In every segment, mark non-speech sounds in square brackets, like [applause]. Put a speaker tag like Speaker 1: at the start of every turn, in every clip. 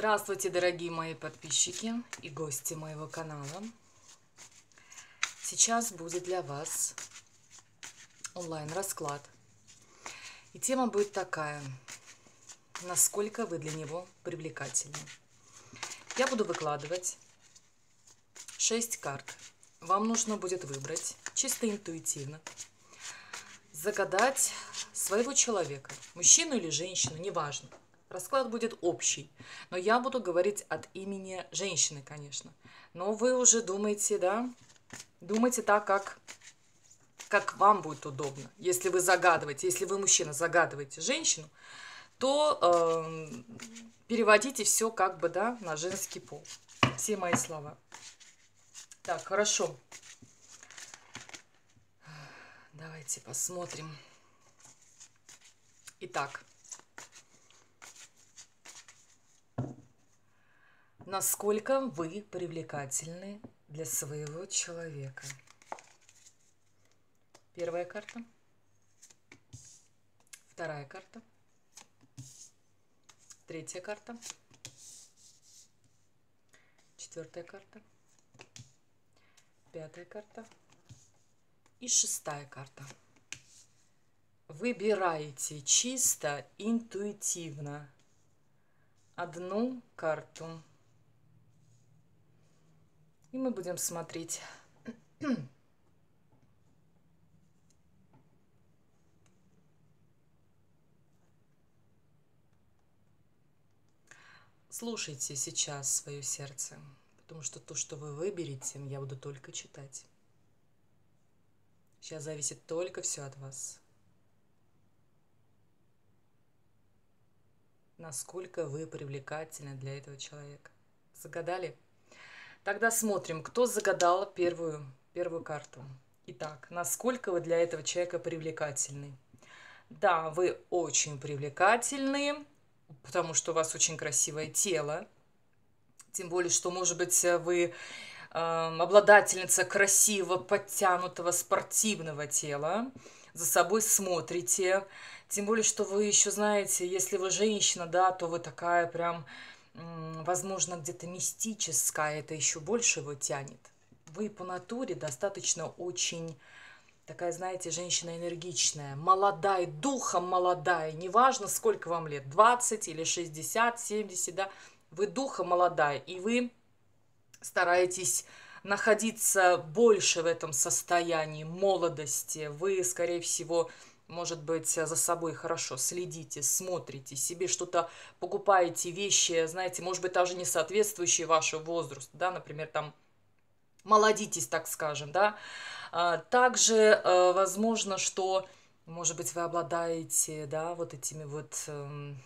Speaker 1: Здравствуйте, дорогие мои подписчики и гости моего канала. Сейчас будет для вас онлайн-расклад. И тема будет такая. Насколько вы для него привлекательны. Я буду выкладывать 6 карт. Вам нужно будет выбрать чисто интуитивно. Загадать своего человека, мужчину или женщину, неважно. Расклад будет общий, но я буду говорить от имени женщины, конечно. Но вы уже думаете, да, думайте так, как, как вам будет удобно. Если вы загадываете, если вы мужчина загадываете женщину, то э, переводите все как бы, да, на женский пол. Все мои слова. Так, хорошо. Давайте посмотрим. Итак, насколько вы привлекательны для своего человека. Первая карта. Вторая карта. Третья карта. Четвертая карта. Пятая карта. И шестая карта. Выбираете чисто интуитивно одну карту. И мы будем смотреть. Слушайте сейчас свое сердце, потому что то, что вы выберете, я буду только читать. Сейчас зависит только все от вас. Насколько вы привлекательны для этого человека. Загадали? Тогда смотрим, кто загадал первую, первую карту. Итак, насколько вы для этого человека привлекательны? Да, вы очень привлекательны, потому что у вас очень красивое тело. Тем более, что, может быть, вы э, обладательница красивого, подтянутого, спортивного тела. За собой смотрите. Тем более, что вы еще знаете, если вы женщина, да, то вы такая прям возможно, где-то мистическое, это еще больше его тянет. Вы по натуре достаточно очень такая, знаете, женщина энергичная, молодая, духом молодая, неважно, сколько вам лет, 20 или 60, 70, да, вы духом молодая, и вы стараетесь находиться больше в этом состоянии молодости, вы, скорее всего, может быть, э, за собой хорошо следите, смотрите, себе что-то покупаете, вещи, знаете, может быть, даже не соответствующие вашему возрасту, да, например, там, молодитесь, так скажем, да. А, также, э, возможно, что, может быть, вы обладаете, да, вот этими вот эм,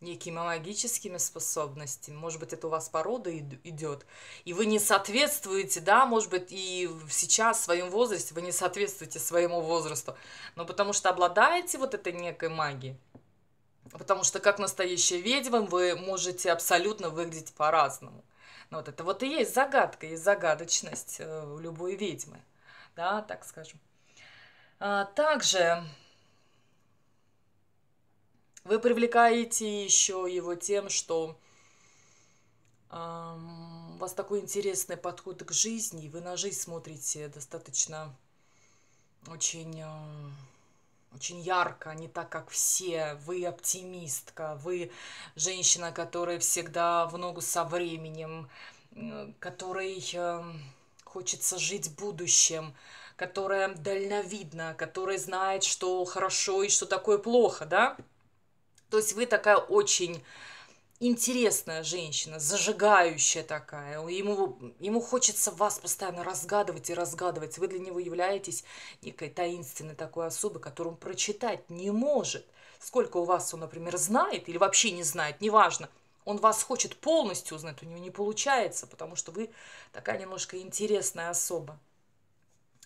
Speaker 1: некими магическими способностями, может быть, это у вас порода идет, и вы не соответствуете, да, может быть, и сейчас в своем возрасте вы не соответствуете своему возрасту, но потому что обладаете вот этой некой магией, потому что как настоящая ведьма вы можете абсолютно выглядеть по-разному. Ну вот это вот и есть загадка, и загадочность э, любой ведьмы, да, так скажем. А, также вы привлекаете еще его тем, что эм, у вас такой интересный подход к жизни, и вы на жизнь смотрите достаточно очень, э, очень ярко, а не так, как все. Вы оптимистка, вы женщина, которая всегда в ногу со временем, э, которой э, хочется жить будущим, которая дальновидна, которая знает, что хорошо и что такое плохо, да? То есть вы такая очень интересная женщина, зажигающая такая. Ему, ему хочется вас постоянно разгадывать и разгадывать. Вы для него являетесь некой таинственной такой особой, которую он прочитать не может. Сколько у вас он, например, знает или вообще не знает, неважно. Он вас хочет полностью узнать, у него не получается, потому что вы такая немножко интересная особа.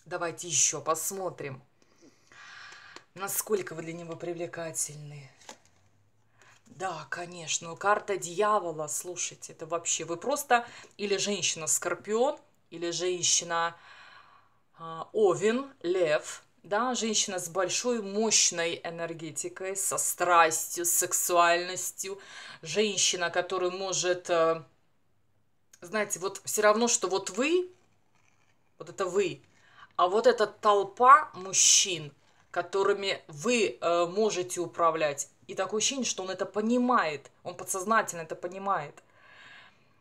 Speaker 1: Давайте еще посмотрим, насколько вы для него привлекательны. Да, конечно. Карта дьявола, слушайте, это вообще вы просто или женщина скорпион, или женщина э, овен, лев, да, женщина с большой мощной энергетикой, со страстью, сексуальностью, женщина, которая может, э, знаете, вот все равно, что вот вы, вот это вы, а вот эта толпа мужчин, которыми вы э, можете управлять, и такое ощущение, что он это понимает, он подсознательно это понимает.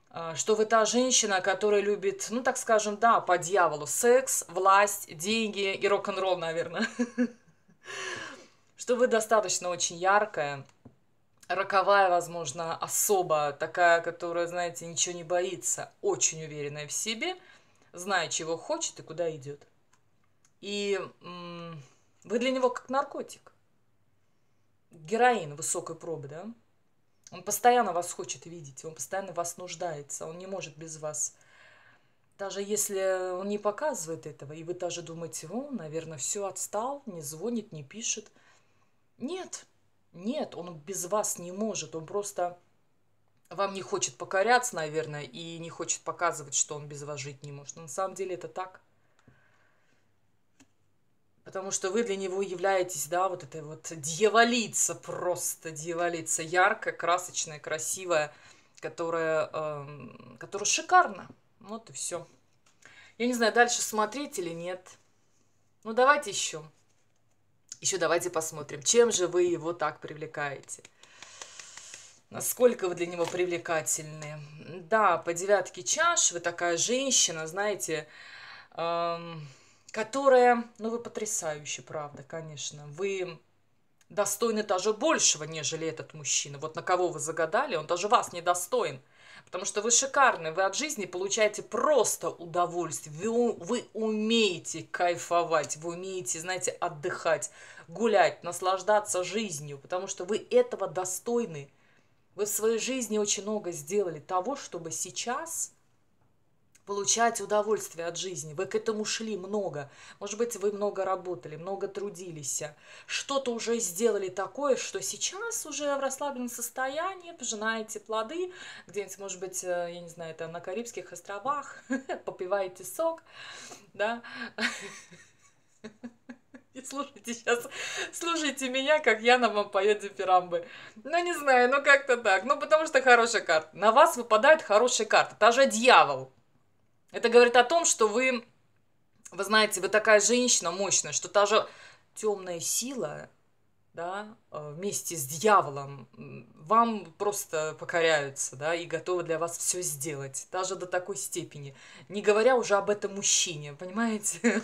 Speaker 1: А, что вы та женщина, которая любит, ну так скажем, да, по дьяволу секс, власть, деньги и рок-н-ролл, наверное. [laughs] Что вы достаточно очень яркая, роковая, возможно, особа, такая, которая, знаете, ничего не боится, очень уверенная в себе, знает, чего хочет и куда идет. И м- вы для него как наркотик героин высокой пробы, да? Он постоянно вас хочет видеть, он постоянно вас нуждается, он не может без вас. Даже если он не показывает этого, и вы даже думаете, он, наверное, все отстал, не звонит, не пишет. Нет, нет, он без вас не может, он просто вам не хочет покоряться, наверное, и не хочет показывать, что он без вас жить не может. Но на самом деле это так – Потому что вы для него являетесь, да, вот этой вот дьяволица просто, дьяволица яркая, красочная, красивая, которая, э, которая шикарна. Вот и все. Я не знаю, дальше смотреть или нет. Ну, давайте еще. Еще давайте посмотрим, чем же вы его так привлекаете. Насколько вы для него привлекательны. Да, по девятке чаш вы такая женщина, знаете... Эм которая, ну вы потрясающе, правда, конечно. Вы достойны даже большего, нежели этот мужчина. Вот на кого вы загадали, он даже вас не достоин. Потому что вы шикарны, вы от жизни получаете просто удовольствие. Вы, вы умеете кайфовать, вы умеете, знаете, отдыхать, гулять, наслаждаться жизнью, потому что вы этого достойны. Вы в своей жизни очень много сделали того, чтобы сейчас – получать удовольствие от жизни. Вы к этому шли много. Может быть, вы много работали, много трудились. Что-то уже сделали такое, что сейчас уже в расслабленном состоянии, пожинаете плоды, где-нибудь, может быть, э, я не знаю, там на Карибских островах, [laughs] попиваете сок, да. [laughs] И слушайте сейчас, слушайте меня, как я на вам пою дифирамбы. Ну, не знаю, ну как-то так. Ну, потому что хорошая карта. На вас выпадает хорошая карта. та же дьявол. Это говорит о том, что вы, вы знаете, вы такая женщина мощная, что та же темная сила, да, э, вместе с дьяволом вам просто покоряются, да, и готовы для вас все сделать, даже до такой степени, не говоря уже об этом мужчине, понимаете?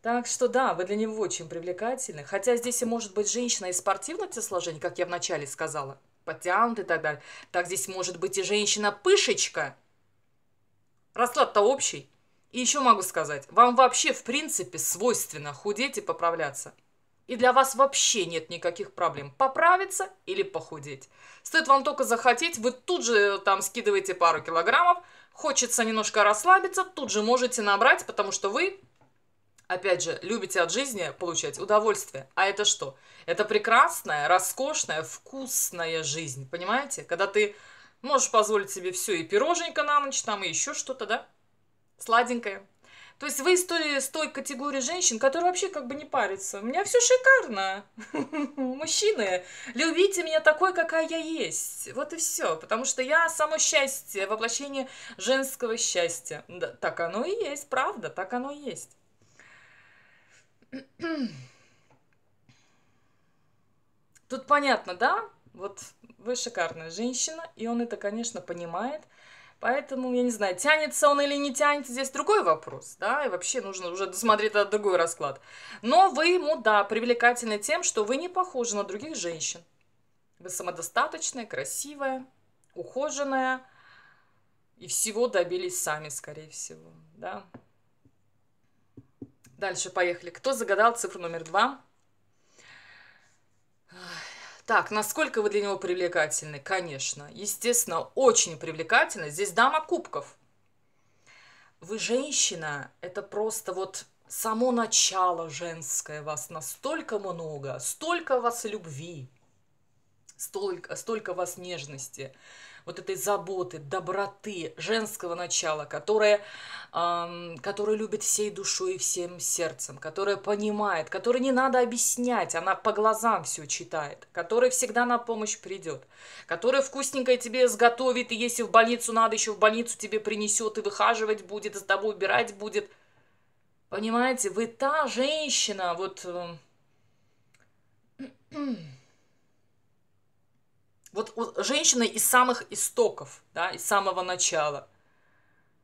Speaker 1: Так что да, вы для него очень привлекательны. Хотя здесь и может быть женщина из спортивного телосложения, как я вначале сказала, подтянутый и так далее. Так здесь может быть и женщина-пышечка, Расклад-то общий. И еще могу сказать, вам вообще в принципе свойственно худеть и поправляться. И для вас вообще нет никаких проблем поправиться или похудеть. Стоит вам только захотеть, вы тут же э, там скидываете пару килограммов, хочется немножко расслабиться, тут же можете набрать, потому что вы, опять же, любите от жизни получать удовольствие. А это что? Это прекрасная, роскошная, вкусная жизнь, понимаете? Когда ты Можешь позволить себе все и пироженька на ночь, там и еще что-то, да? Сладенькое. То есть вы из той, из той категории женщин, которые вообще как бы не парятся. У меня все шикарно. [laughs] Мужчины, любите меня такой, какая я есть. Вот и все. Потому что я само счастье, воплощение женского счастья. Да, так оно и есть, правда, так оно и есть. [clears throat] Тут понятно, да? Вот вы шикарная женщина, и он это, конечно, понимает. Поэтому, я не знаю, тянется он или не тянется, здесь другой вопрос, да, и вообще нужно уже досмотреть этот другой расклад. Но вы ему, да, привлекательны тем, что вы не похожи на других женщин. Вы самодостаточная, красивая, ухоженная, и всего добились сами, скорее всего, да. Дальше поехали. Кто загадал цифру номер два? Так, насколько вы для него привлекательны? Конечно, естественно, очень привлекательны. Здесь дама кубков. Вы женщина, это просто вот само начало женское вас настолько много, столько вас любви, столько, столько вас нежности, вот этой заботы, доброты, женского начала, которая, эм, которое любит всей душой и всем сердцем, которая понимает, которой не надо объяснять, она по глазам все читает, которая всегда на помощь придет, которая вкусненькое тебе сготовит, и если в больницу надо, еще в больницу тебе принесет и выхаживать будет, и за тобой убирать будет. Понимаете, вы та женщина, вот... Э, вот у женщины из самых истоков, да, из самого начала.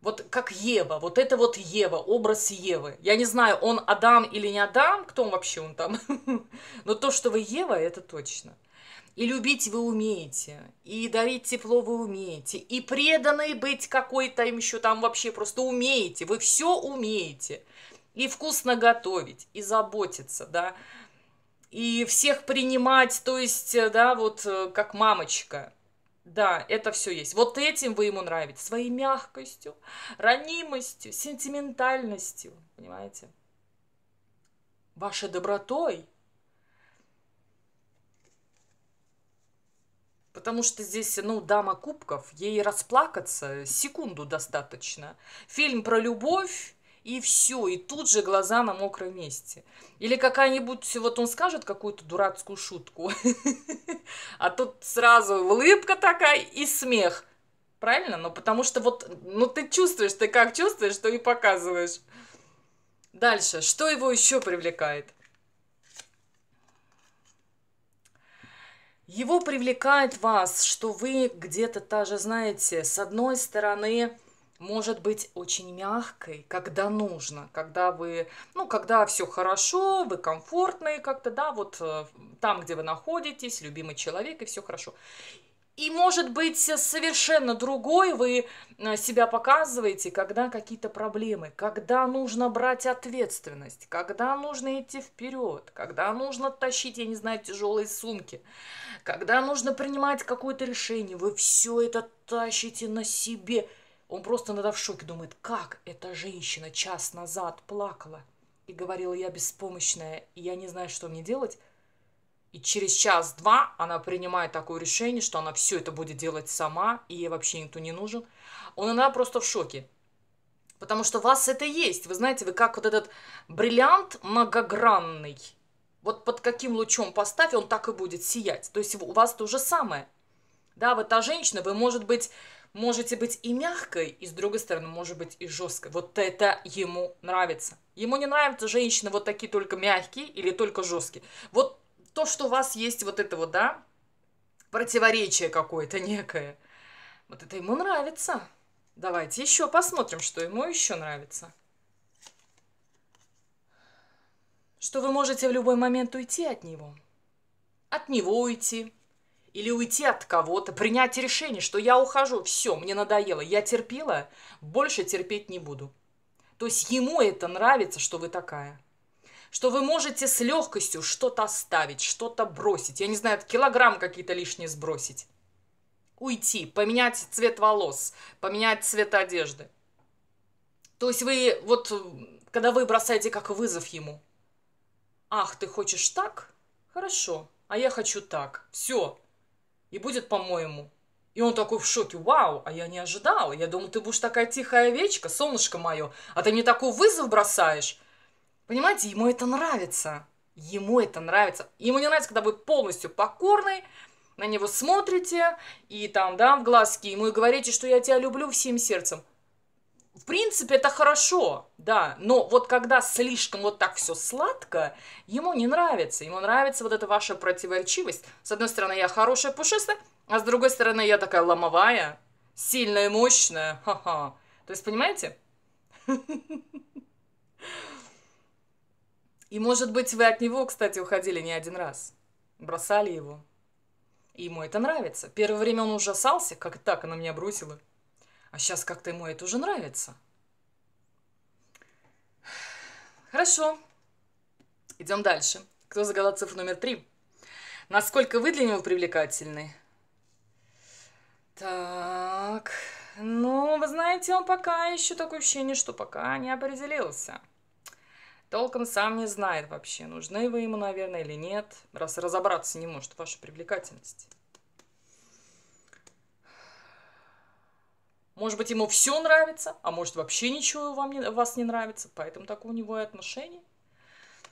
Speaker 1: Вот как Ева, вот это вот Ева, образ Евы. Я не знаю, он Адам или не Адам, кто он вообще он там. [laughs] Но то, что вы Ева, это точно. И любить вы умеете, и дарить тепло вы умеете, и преданной быть какой-то им еще там вообще просто умеете. Вы все умеете. И вкусно готовить, и заботиться, да и всех принимать, то есть, э, да, вот э, как мамочка. Да, это все есть. Вот этим вы ему нравитесь. Своей мягкостью, ранимостью, сентиментальностью, понимаете? Вашей добротой. Потому что здесь, ну, дама кубков, ей расплакаться секунду достаточно. Фильм про любовь, и все, и тут же глаза на мокром месте. Или какая-нибудь, вот он скажет какую-то дурацкую шутку, [laughs] а тут сразу улыбка такая и смех. Правильно? Ну, потому что вот, ну, ты чувствуешь, ты как чувствуешь, что и показываешь. Дальше, что его еще привлекает? Его привлекает вас, что вы где-то даже, знаете, с одной стороны, может быть очень мягкой, когда нужно, когда вы, ну, когда все хорошо, вы комфортные как-то, да, вот э, там, где вы находитесь, любимый человек и все хорошо. И, может быть, совершенно другой вы э, себя показываете, когда какие-то проблемы, когда нужно брать ответственность, когда нужно идти вперед, когда нужно тащить, я не знаю, тяжелые сумки, когда нужно принимать какое-то решение. Вы все это тащите на себе – он просто надо в шоке думает, как эта женщина час назад плакала и говорила, я беспомощная, и я не знаю, что мне делать. И через час-два она принимает такое решение, что она все это будет делать сама, и ей вообще никто не нужен. Он, она просто в шоке. Потому что у вас это есть. Вы знаете, вы как вот этот бриллиант многогранный. Вот под каким лучом поставь, он так и будет сиять. То есть у вас то же самое. Да, вот та женщина, вы, может быть, можете быть и мягкой, и с другой стороны, может быть и жесткой. Вот это ему нравится. Ему не нравятся женщины вот такие только мягкие или только жесткие. Вот то, что у вас есть вот это вот, да, противоречие какое-то некое. Вот это ему нравится. Давайте еще посмотрим, что ему еще нравится. Что вы можете в любой момент уйти от него. От него уйти, или уйти от кого-то, принять решение, что я ухожу, все, мне надоело, я терпела, больше терпеть не буду. То есть ему это нравится, что вы такая. Что вы можете с легкостью что-то оставить, что-то бросить. Я не знаю, килограмм какие-то лишние сбросить. Уйти, поменять цвет волос, поменять цвет одежды. То есть вы вот, когда вы бросаете как вызов ему. Ах, ты хочешь так? Хорошо, а я хочу так. Все, и будет по-моему. И он такой в шоке, вау, а я не ожидал, Я думал, ты будешь такая тихая овечка, солнышко мое, а ты мне такой вызов бросаешь. Понимаете, ему это нравится. Ему это нравится. Ему не нравится, когда вы полностью покорный, на него смотрите и там, да, в глазки ему и говорите, что я тебя люблю всем сердцем в принципе, это хорошо, да, но вот когда слишком вот так все сладко, ему не нравится, ему нравится вот эта ваша противоречивость. С одной стороны, я хорошая, пушистая, а с другой стороны, я такая ломовая, сильная мощная, ха-ха. То есть, понимаете? И, может быть, вы от него, кстати, уходили не один раз, бросали его. И ему это нравится. Первое время он ужасался, как так она меня бросила. А сейчас как-то ему это уже нравится. Хорошо. Идем дальше. Кто загадал цифру номер три? Насколько вы для него привлекательны? Так, ну, вы знаете, он пока еще такое ощущение, что пока не определился. Толком сам не знает вообще, нужны вы ему, наверное, или нет, раз разобраться не может ваша привлекательность. Может быть, ему все нравится, а может, вообще ничего вам не, вас не нравится. Поэтому такое у него и отношение.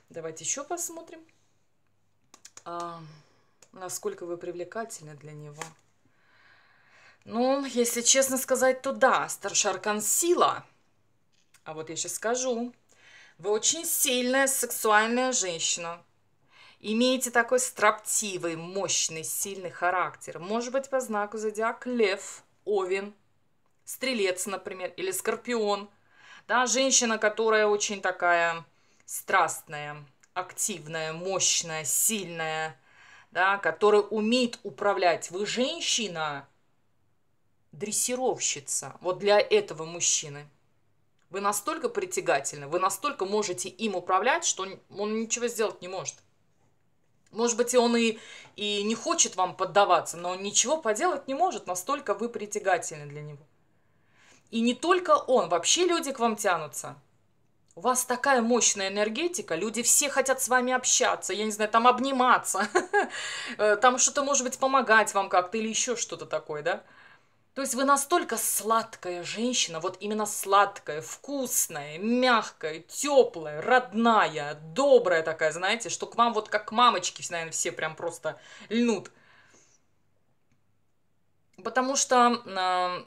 Speaker 1: Давайте еще посмотрим, а, насколько вы привлекательны для него. Ну, если честно сказать, то да, старший аркан сила. А вот я сейчас скажу. Вы очень сильная сексуальная женщина. Имеете такой строптивый, мощный, сильный характер. Может быть, по знаку зодиак лев, овен, стрелец, например, или скорпион. Да, женщина, которая очень такая страстная, активная, мощная, сильная, да, которая умеет управлять. Вы женщина, дрессировщица. Вот для этого мужчины. Вы настолько притягательны, вы настолько можете им управлять, что он ничего сделать не может. Может быть, и он и, и не хочет вам поддаваться, но он ничего поделать не может, настолько вы притягательны для него. И не только он, вообще люди к вам тянутся. У вас такая мощная энергетика, люди все хотят с вами общаться, я не знаю, там обниматься, [laughs] э, там что-то, может быть, помогать вам как-то или еще что-то такое, да? То есть вы настолько сладкая женщина, вот именно сладкая, вкусная, мягкая, теплая, родная, добрая такая, знаете, что к вам вот как мамочки, наверное, все прям просто льнут. Потому что а,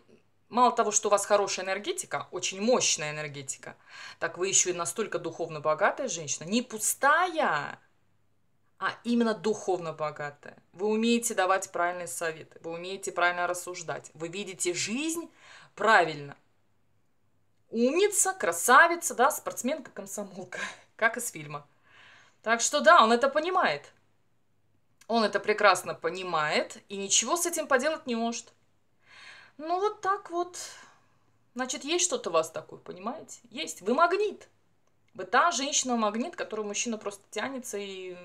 Speaker 1: Мало того, что у вас хорошая энергетика, очень мощная энергетика, так вы еще и настолько духовно богатая женщина, не пустая, а именно духовно богатая. Вы умеете давать правильные советы, вы умеете правильно рассуждать, вы видите жизнь правильно. Умница, красавица, да, спортсменка, комсомолка, [laughs] как из фильма. Так что да, он это понимает. Он это прекрасно понимает и ничего с этим поделать не может. Ну вот так вот. Значит, есть что-то у вас такое, понимаете? Есть. Вы магнит. Вы та женщина-магнит, которую мужчина просто тянется и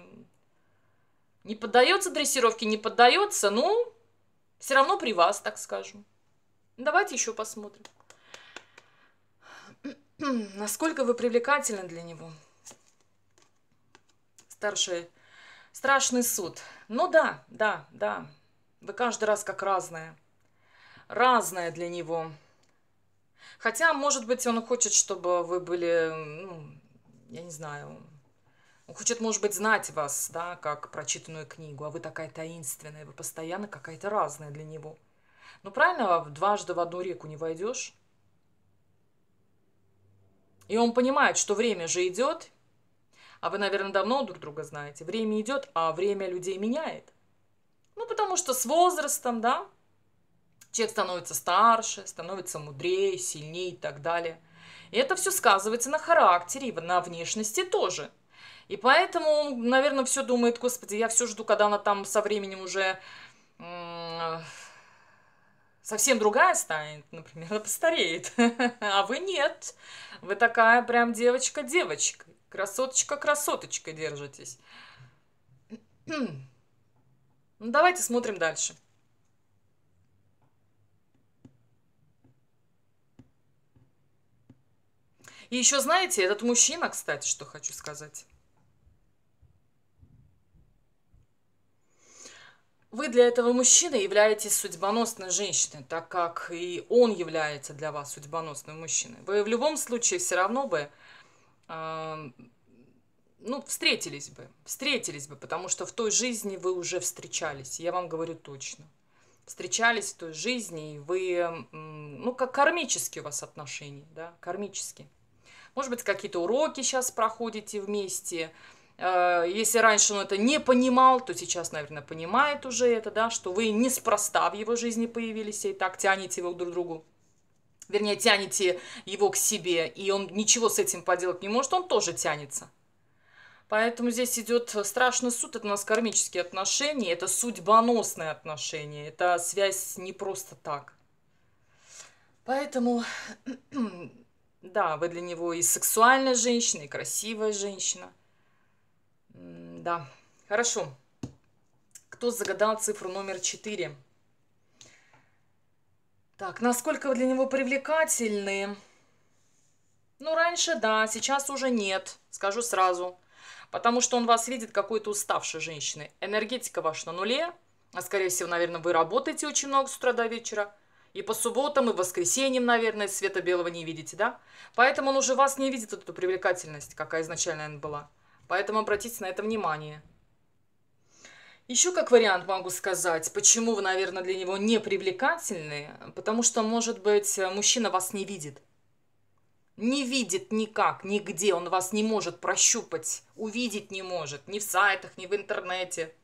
Speaker 1: не поддается дрессировке, не поддается, ну, все равно при вас, так скажем. Давайте еще посмотрим. [clears throat] Насколько вы привлекательны для него? Старший, страшный суд. Ну да, да, да. Вы каждый раз как разная разное для него. Хотя, может быть, он хочет, чтобы вы были, ну, я не знаю, он хочет, может быть, знать вас, да, как прочитанную книгу, а вы такая таинственная, вы постоянно какая-то разная для него. Ну, правильно, а дважды в одну реку не войдешь. И он понимает, что время же идет, а вы, наверное, давно друг друга знаете. Время идет, а время людей меняет. Ну, потому что с возрастом, да, Человек становится старше, становится мудрее, сильнее и так далее. И это все сказывается на характере и на внешности тоже. И поэтому он, наверное, все думает, господи, я все жду, когда она там со временем уже совсем другая станет, например, она постареет. [laughs] А вы нет. Вы такая прям девочка-девочка. Красоточка-красоточка держитесь. [clears throat] Ну, давайте смотрим дальше. И еще, знаете, этот мужчина, кстати, что хочу сказать. Вы для этого мужчины являетесь судьбоносной женщиной, так как и он является для вас судьбоносным мужчиной. Вы в любом случае все равно бы, э, ну, встретились бы, встретились бы, потому что в той жизни вы уже встречались, я вам говорю точно. Встречались в той жизни, и вы, ну, как кармические у вас отношения, да, кармические. Может быть, какие-то уроки сейчас проходите вместе. Э, если раньше он это не понимал, то сейчас, наверное, понимает уже это, да, что вы неспроста в его жизни появились и так тянете его друг к другу. Вернее, тянете его к себе, и он ничего с этим поделать не может, он тоже тянется. Поэтому здесь идет страшный суд, это у нас кармические отношения, это судьбоносные отношения, это связь не просто так. Поэтому да, вы для него и сексуальная женщина, и красивая женщина. Да, хорошо. Кто загадал цифру номер 4? Так, насколько вы для него привлекательны? Ну, раньше да, сейчас уже нет, скажу сразу. Потому что он вас видит какой-то уставшей женщиной. Энергетика ваша на нуле, а скорее всего, наверное, вы работаете очень много с утра до вечера – и по субботам, и воскресеньям, наверное, света белого не видите, да? Поэтому он уже вас не видит, эту привлекательность, какая изначально она была. Поэтому обратите на это внимание. Еще как вариант могу сказать, почему вы, наверное, для него не привлекательны, потому что, может быть, мужчина вас не видит. Не видит никак, нигде, он вас не может прощупать, увидеть не может, ни в сайтах, ни в интернете –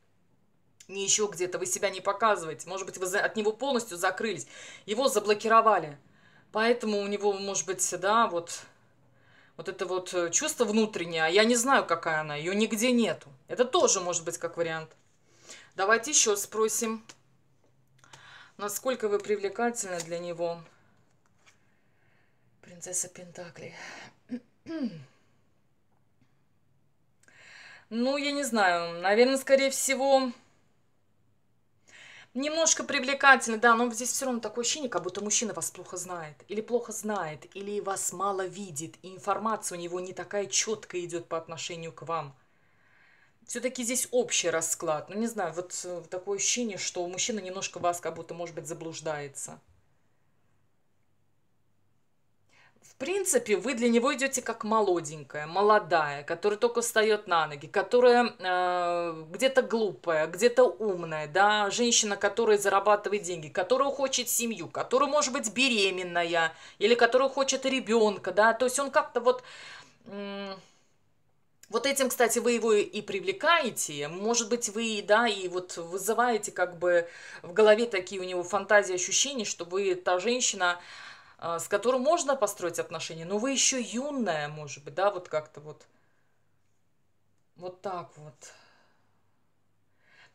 Speaker 1: не еще где-то, вы себя не показываете. Может быть, вы от него полностью закрылись, его заблокировали. Поэтому у него, может быть, да, вот, вот это вот э, чувство внутреннее, а я не знаю, какая она, ее нигде нету. Это тоже может быть как вариант. Давайте еще спросим, насколько вы привлекательны для него. Принцесса Пентаклей. [clears throat] Ну, я не знаю. Наверное, скорее всего, немножко привлекательно, да, но здесь все равно такое ощущение, как будто мужчина вас плохо знает, или плохо знает, или вас мало видит, и информация у него не такая четкая идет по отношению к вам. Все-таки здесь общий расклад. Ну, не знаю, вот э, такое ощущение, что мужчина немножко вас как будто, может быть, заблуждается. принципе, вы для него идете как молоденькая, молодая, которая только встает на ноги, которая э, где-то глупая, где-то умная, да, женщина, которая зарабатывает деньги, которая хочет семью, которая может быть беременная или которая хочет ребенка, да, то есть он как-то вот... Э, вот этим, кстати, вы его и привлекаете, может быть, вы, да, и вот вызываете как бы в голове такие у него фантазии, ощущения, что вы та женщина, э, а, с которым можно построить отношения, но вы еще юная, может быть, да, вот как-то вот. Вот так вот.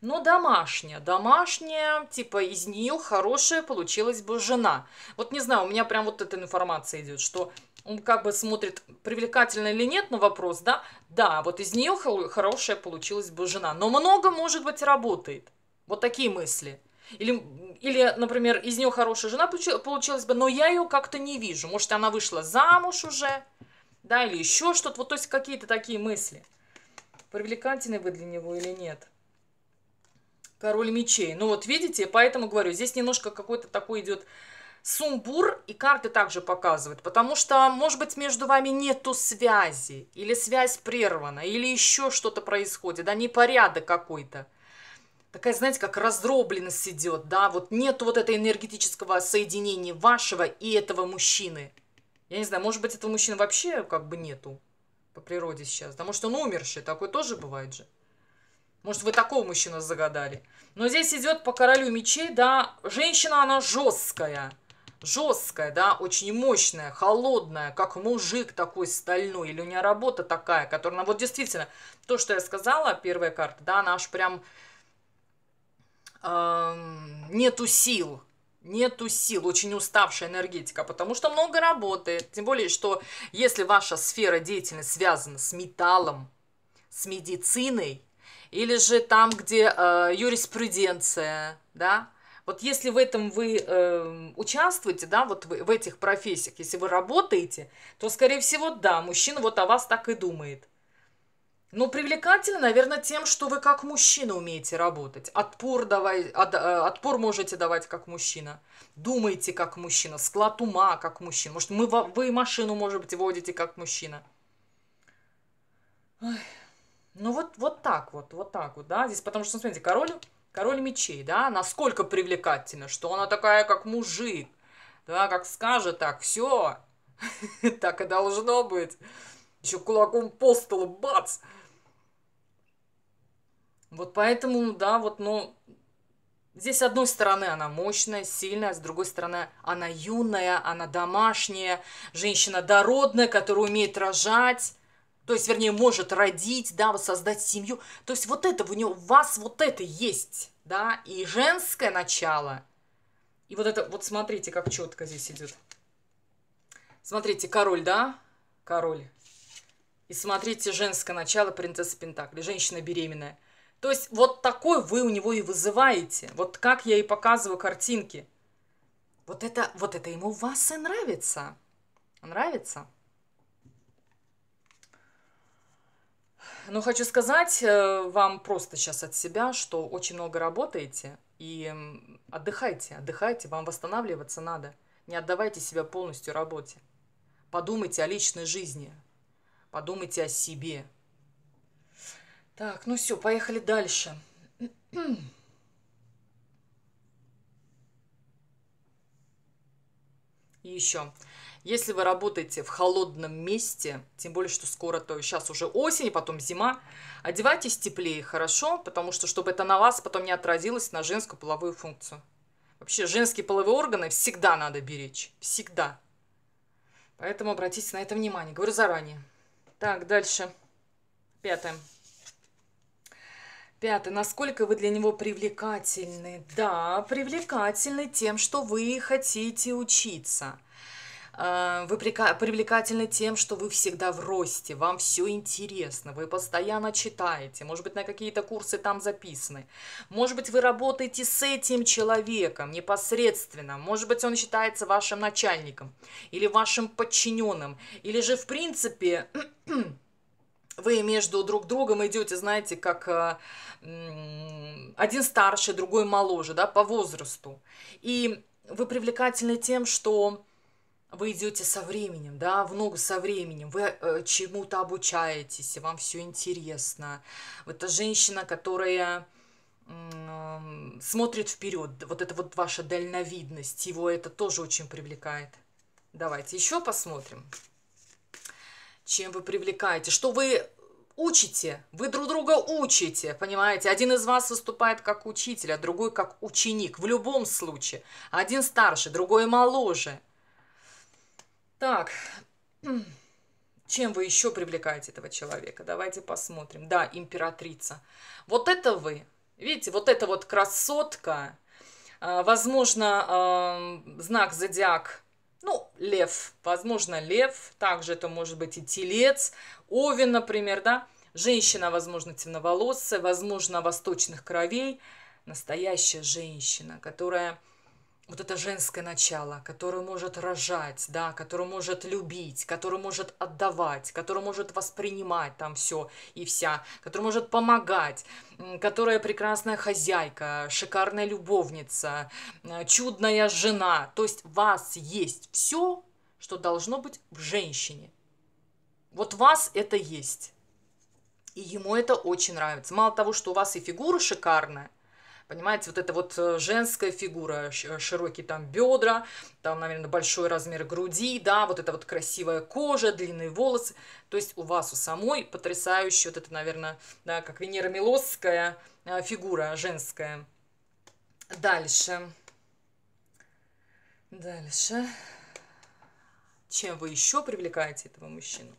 Speaker 1: Но домашняя, домашняя, типа из нее хорошая получилась бы жена. Вот не знаю, у меня прям вот эта информация идет, что он как бы смотрит, привлекательно или нет но вопрос, да? Да, вот из нее хорошая получилась бы жена. Но много, может быть, работает. Вот такие мысли. Или, или, например, из нее хорошая жена получилась бы, но я ее как-то не вижу. Может, она вышла замуж уже, да, или еще что-то. Вот, то есть какие-то такие мысли. Привлекательны вы для него или нет? Король мечей. Ну вот видите, поэтому говорю, здесь немножко какой-то такой идет сумбур, и карты также показывают, потому что, может быть, между вами нету связи, или связь прервана, или еще что-то происходит, да, непорядок какой-то такая, знаете, как раздробленность идет, да, вот нет вот этого энергетического соединения вашего и этого мужчины. Я не знаю, может быть, этого мужчины вообще как бы нету по природе сейчас, потому что он умерший, такой тоже бывает же. Может, вы такого мужчину загадали. Но здесь идет по королю мечей, да, женщина, она жесткая, жесткая, да, очень мощная, холодная, как мужик такой стальной, или у нее работа такая, которая, ну, вот действительно, то, что я сказала, первая карта, да, она аж прям нету сил, нету сил, очень уставшая энергетика, потому что много работает. Тем более, что если ваша сфера деятельности связана с металлом, с медициной, или же там, где э, юриспруденция, да, вот если в этом вы э, участвуете, да, вот в, в этих профессиях, если вы работаете, то, скорее всего, да, мужчина вот о вас так и думает. Ну, привлекательно, наверное, тем, что вы как мужчина умеете работать. Отпор, давай, от, э, отпор можете давать как мужчина. Думаете как мужчина, склад ума как мужчина. Может, мы, вы машину, может быть, водите как мужчина. Ой. Ну, вот, вот так вот, вот так вот, да. Здесь потому что, смотрите, король, король мечей, да, насколько привлекательно, что она такая, как мужик. Да, как скажет, так, все. [laughs] Так и должно быть. Еще кулаком по столу, бац! Вот поэтому, да, вот, но ну, здесь с одной стороны она мощная, сильная, с другой стороны она юная, она домашняя, женщина дородная, которая умеет рожать, то есть, вернее, может родить, да, вот создать семью. То есть вот это у нее у вас вот это есть, да, и женское начало. И вот это, вот смотрите, как четко здесь идет. Смотрите, король, да, король. И смотрите, женское начало принцессы Пентакли, женщина беременная – то есть вот такой вы у него и вызываете. Вот как я и показываю картинки. Вот это, вот это ему вас и нравится. Нравится? Но ну, хочу сказать э, вам просто сейчас от себя, что очень много работаете и отдыхайте, отдыхайте, вам восстанавливаться надо. Не отдавайте себя полностью работе. Подумайте о личной жизни, подумайте о себе, так, ну все, поехали дальше. И еще. Если вы работаете в холодном месте, тем более, что скоро, то сейчас уже осень, потом зима, одевайтесь теплее, хорошо? Потому что, чтобы это на вас потом не отразилось на женскую половую функцию. Вообще, женские половые органы всегда надо беречь. Всегда. Поэтому обратите на это внимание. Говорю заранее. Так, дальше. Пятое. Пятый. Насколько вы для него привлекательны? Да, привлекательны тем, что вы хотите учиться. А, вы привлекательны тем, что вы всегда в росте, вам все интересно, вы постоянно читаете, может быть, на какие-то курсы там записаны, может быть, вы работаете с этим человеком непосредственно, может быть, он считается вашим начальником или вашим подчиненным, или же, в принципе, [clears throat] вы между друг другом идете, знаете, как э, один старше, другой моложе, да, по возрасту. И вы привлекательны тем, что вы идете со временем, да, в ногу со временем, вы э, чему-то обучаетесь, и вам все интересно. Вот эта женщина, которая э, смотрит вперед, вот это вот ваша дальновидность, его это тоже очень привлекает. Давайте еще посмотрим чем вы привлекаете, что вы учите, вы друг друга учите, понимаете? Один из вас выступает как учитель, а другой как ученик, в любом случае. Один старше, другой моложе. Так, [clears throat] чем вы еще привлекаете этого человека? Давайте посмотрим. Да, императрица. Вот это вы, видите, вот эта вот красотка, а, возможно, а, знак зодиак – ну, лев, возможно, лев, также это может быть и телец, овен, например, да, женщина, возможно, темноволосая, возможно, восточных кровей, настоящая женщина, которая вот это женское начало, которое может рожать, да, которое может любить, которое может отдавать, которое может воспринимать там все и вся, которое может помогать, которая прекрасная хозяйка, шикарная любовница, э, чудная жена. То есть вас есть все, что должно быть в женщине. Вот вас это есть. И ему это очень нравится. Мало того, что у вас и фигура шикарная, Понимаете, вот эта вот э, женская фигура, э, широкие там бедра, там, наверное, большой размер груди, да, вот эта вот красивая кожа, длинные волосы. То есть у вас у самой потрясающая вот это, наверное, да, как Венера Милосская э, фигура женская. Дальше. Дальше. Чем вы еще привлекаете этого мужчину?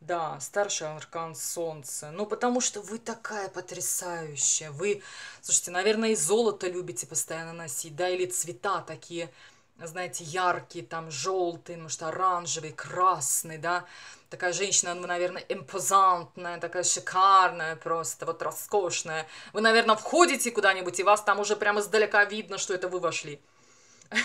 Speaker 1: Да, старший аркан солнца. Ну, потому что вы такая потрясающая. Вы, слушайте, наверное, и золото любите постоянно носить, да, или цвета такие, знаете, яркие, там, желтые, может, оранжевый, красный, да. Такая женщина, вы, ну, наверное, импозантная, такая шикарная просто, вот роскошная. Вы, наверное, входите куда-нибудь, и вас там уже прямо издалека видно, что это вы вошли. [laughs]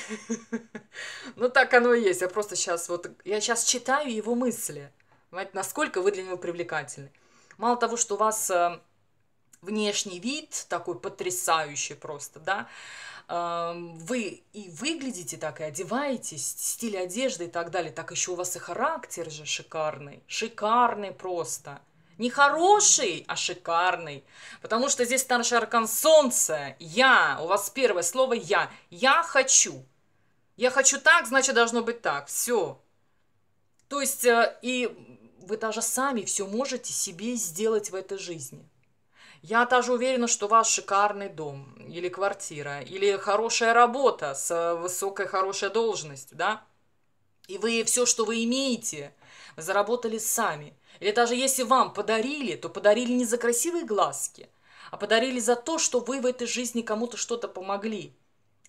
Speaker 1: Ну, так оно и есть. Я просто сейчас вот... Я сейчас читаю его мысли. Понимаете, насколько вы для него привлекательны. Мало того, что у вас э, внешний вид такой потрясающий просто, да, э, вы и выглядите так, и одеваетесь, стиль одежды и так далее, так еще у вас и характер же шикарный, шикарный просто. Не хороший, а шикарный. Потому что здесь старший аркан солнца. Я. У вас первое слово я. Я хочу. Я хочу так, значит, должно быть так. Все. То есть, э, и вы даже сами все можете себе сделать в этой жизни. Я даже уверена, что ваш шикарный дом или квартира, или хорошая работа с э, высокой хорошей должностью, да? И вы все, что вы имеете, заработали сами. Или даже если вам подарили, то подарили не за красивые глазки, а подарили за то, что вы в этой жизни кому-то что-то помогли.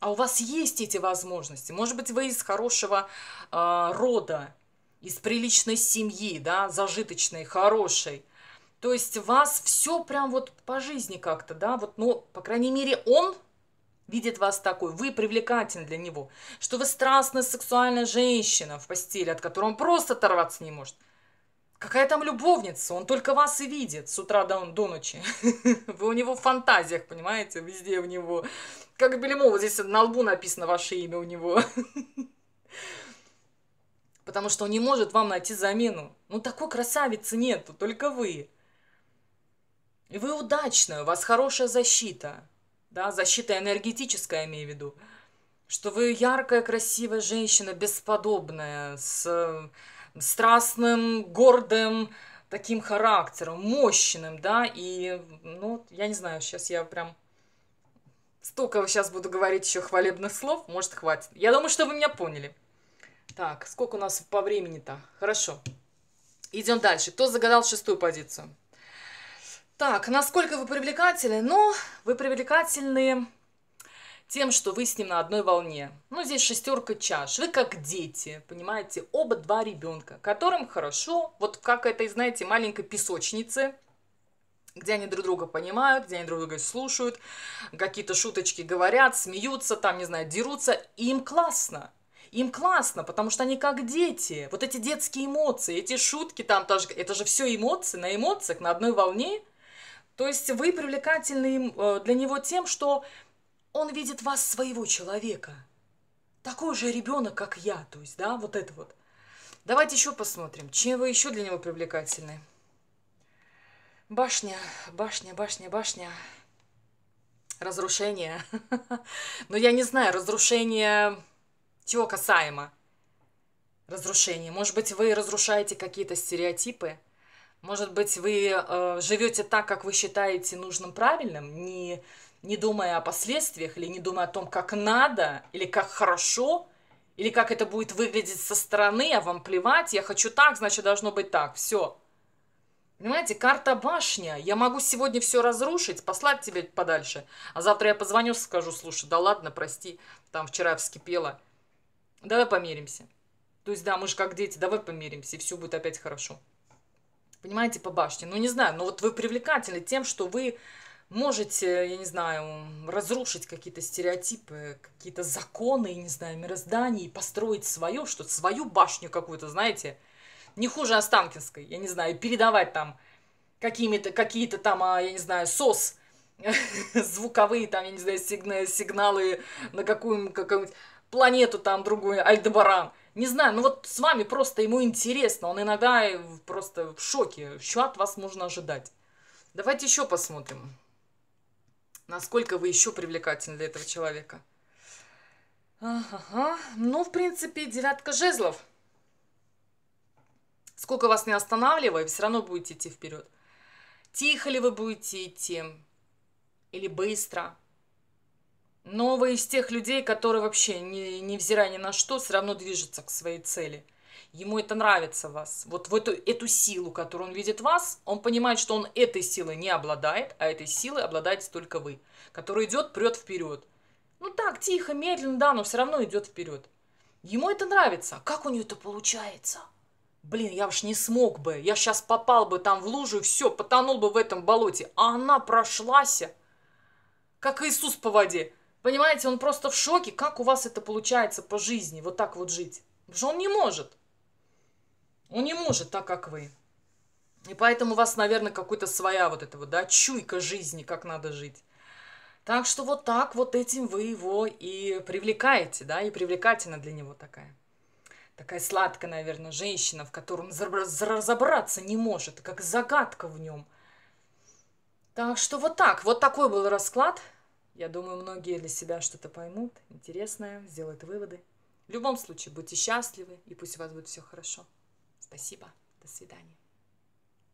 Speaker 1: А у вас есть эти возможности. Может быть, вы из хорошего э, рода, из приличной семьи, да, зажиточной, хорошей. То есть вас все прям вот по жизни как-то, да, вот, ну, по крайней мере, он видит вас такой, вы привлекательны для него, что вы страстная сексуальная женщина в постели, от которой он просто оторваться не может. Какая там любовница, он только вас и видит с утра до, до ночи. [laughs] Вы у него в фантазиях, понимаете, везде у него. Как Белимова, здесь на лбу написано ваше имя у него. [laughs] потому что он не может вам найти замену. Ну, такой красавицы нету, только вы. И вы удачны, у вас хорошая защита, да, защита энергетическая, я имею в виду, что вы яркая, красивая женщина, бесподобная, с э, страстным, гордым таким характером, мощным, да, и, ну, я не знаю, сейчас я прям столько сейчас буду говорить еще хвалебных слов, может, хватит. Я думаю, что вы меня поняли. Так, сколько у нас по времени-то? Хорошо. Идем дальше. Кто загадал шестую позицию? Так, насколько вы привлекательны? Ну, вы привлекательны тем, что вы с ним на одной волне. Ну, здесь шестерка чаш. Вы как дети, понимаете? Оба два ребенка, которым хорошо, вот как этой, знаете, маленькой песочнице, где они друг друга понимают, где они друг друга слушают, какие-то шуточки говорят, смеются, там, не знаю, дерутся. Им классно. Им классно, потому что они как дети. Вот эти детские эмоции, эти шутки там, тоже, это же все эмоции на эмоциях, на одной волне. То есть вы привлекательны им э, для него тем, что он видит вас своего человека. Такой же ребенок, как я, то есть, да, вот это вот. Давайте еще посмотрим, чем вы еще для него привлекательны. Башня, башня, башня, башня. Разрушение. [laughs] Но я не знаю, разрушение чего касаемо? разрушений, Может быть, вы разрушаете какие-то стереотипы? Может быть, вы э, живете так, как вы считаете нужным, правильным, не, не думая о последствиях или не думая о том, как надо или как хорошо, или как это будет выглядеть со стороны, а вам плевать, я хочу так, значит, должно быть так, все. Понимаете, карта башня. Я могу сегодня все разрушить, послать тебе подальше. А завтра я позвоню, скажу, слушай, да ладно, прости, там вчера вскипела. Давай помиримся. То есть, да, мы же как дети, давай помиримся, и все будет опять хорошо. Понимаете, по башне. Ну, не знаю, но вот вы привлекательны тем, что вы можете, я не знаю, разрушить какие-то стереотипы, какие-то законы, не знаю, мироздания и построить свое, что-то, свою башню какую-то, знаете, не хуже Останкинской, я не знаю, передавать там какими-то, какие-то там, а, я не знаю, сос, [laughs] звуковые там, я не знаю, сигналы, сигналы на какую-нибудь планету там другую, Альдебаран. Не знаю, ну вот с вами просто ему интересно, он иногда просто в шоке, что от вас можно ожидать. Давайте еще посмотрим, насколько вы еще привлекательны для этого человека. Ага, ну в принципе девятка жезлов. Сколько вас не останавливает все равно будете идти вперед. Тихо ли вы будете идти? Или быстро? Но вы из тех людей, которые вообще, не, невзирая ни на что, все равно движутся к своей цели. Ему это нравится вас. Вот в эту, эту силу, которую он видит в вас, он понимает, что он этой силой не обладает, а этой силой обладаете только вы, который идет, прет вперед. Ну так, тихо, медленно, да, но все равно идет вперед. Ему это нравится. А как у нее это получается? Блин, я уж не смог бы. Я сейчас попал бы там в лужу и все, потонул бы в этом болоте. А она прошлася, как Иисус по воде. Понимаете, он просто в шоке, как у вас это получается по жизни, вот так вот жить. Потому что он не может. Он не может так, как вы. И поэтому у вас, наверное, какая-то своя вот эта вот, да, чуйка жизни, как надо жить. Так что вот так вот этим вы его и привлекаете, да, и привлекательна для него такая. Такая сладкая, наверное, женщина, в котором разобраться не может, как загадка в нем. Так что вот так, вот такой был расклад – я думаю, многие для себя что-то поймут, интересное, сделают выводы. В любом случае, будьте счастливы, и пусть у вас будет все хорошо. Спасибо. До свидания.